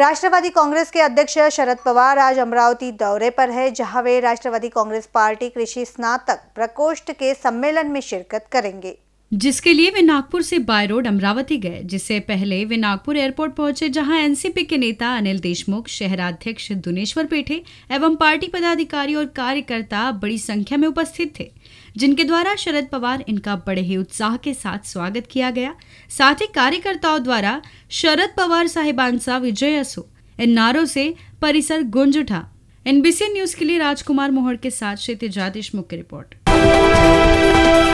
राष्ट्रवादी कांग्रेस के अध्यक्ष शरद पवार आज अमरावती दौरे पर है जहां वे राष्ट्रवादी कांग्रेस पार्टी कृषि स्नातक प्रकोष्ठ के सम्मेलन में शिरकत करेंगे जिसके लिए वे नागपुर से बाय रोड अमरावती गए जिससे पहले वे नागपुर एयरपोर्ट पहुंचे जहां एनसीपी के नेता अनिल देशमुख शहराध्यक्ष दुनेश्वर पेठे एवं पार्टी पदाधिकारी और कार्यकर्ता बड़ी संख्या में उपस्थित थे जिनके द्वारा शरद पवार इनका बड़े ही उत्साह के साथ स्वागत किया गया साथ ही कार्यकर्ताओं द्वारा शरद पवार सा विजय असो इन नारों से परिसर गुंज उठा एनबीसी न्यूज के लिए राजकुमार मोहड़ के साथ क्षितिजा देशमुख की रिपोर्ट